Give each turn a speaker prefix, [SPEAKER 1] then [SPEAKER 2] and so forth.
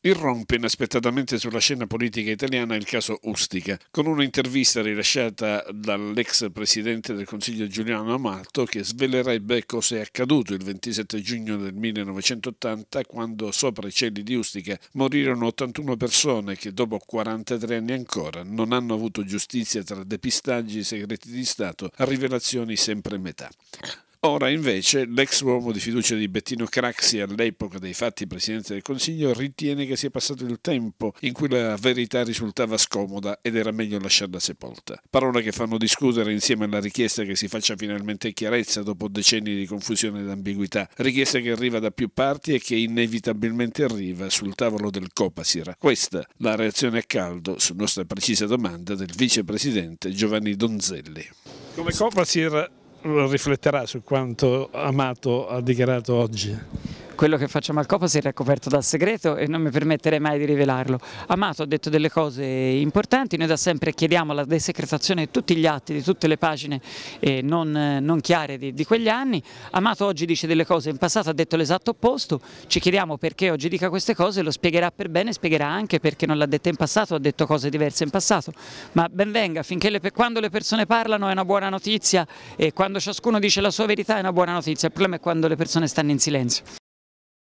[SPEAKER 1] Irrompe inaspettatamente sulla scena politica italiana il caso Ustica, con un'intervista rilasciata dall'ex presidente del Consiglio Giuliano Amato che svelerebbe cosa è accaduto il 27 giugno del 1980 quando sopra i cieli di Ustica morirono 81 persone che dopo 43 anni ancora non hanno avuto giustizia tra depistaggi, segreti di Stato, rivelazioni sempre metà. Ora invece l'ex uomo di fiducia di Bettino Craxi all'epoca dei fatti Presidente del Consiglio ritiene che sia passato il tempo in cui la verità risultava scomoda ed era meglio lasciarla sepolta. Parole che fanno discutere insieme alla richiesta che si faccia finalmente chiarezza dopo decenni di confusione ed ambiguità, richiesta che arriva da più parti e che inevitabilmente arriva sul tavolo del Copasir. Questa la reazione a caldo su nostra precisa domanda del vicepresidente Giovanni Donzelli. Come Copasir rifletterà su quanto
[SPEAKER 2] Amato ha dichiarato oggi quello che facciamo al Copas era coperto dal segreto e non mi permetterei mai di rivelarlo. Amato ha detto delle cose importanti, noi da sempre chiediamo la desecretazione di tutti gli atti, di tutte le pagine eh, non, non, chiare di, di quegli anni. Amato oggi dice delle cose, in passato ha detto l'esatto opposto, ci chiediamo perché oggi dica queste cose, lo spiegherà per bene, spiegherà anche perché non l'ha detta in passato, ha detto cose diverse in passato, ma ben venga, finché le, quando le persone parlano è una buona notizia e quando ciascuno dice la sua verità è una buona notizia, il problema è quando le persone stanno in silenzio.